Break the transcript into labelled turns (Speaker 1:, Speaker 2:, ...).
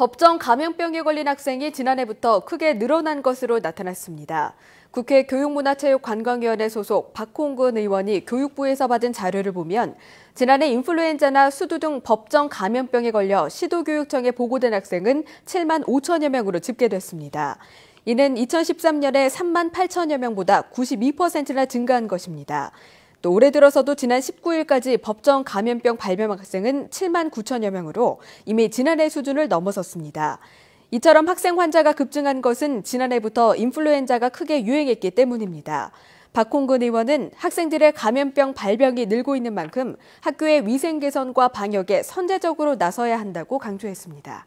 Speaker 1: 법정 감염병에 걸린 학생이 지난해부터 크게 늘어난 것으로 나타났습니다. 국회 교육문화체육관광위원회 소속 박홍근 의원이 교육부에서 받은 자료를 보면 지난해 인플루엔자나 수두 등 법정 감염병에 걸려 시도교육청에 보고된 학생은 7만 5천여 명으로 집계됐습니다. 이는 2013년에 3만 8천여 명보다 92%나 증가한 것입니다. 또 올해 들어서도 지난 19일까지 법정 감염병 발병 학생은 7만 9천여 명으로 이미 지난해 수준을 넘어섰습니다. 이처럼 학생 환자가 급증한 것은 지난해부터 인플루엔자가 크게 유행했기 때문입니다. 박홍근 의원은 학생들의 감염병 발병이 늘고 있는 만큼 학교의 위생 개선과 방역에 선제적으로 나서야 한다고 강조했습니다.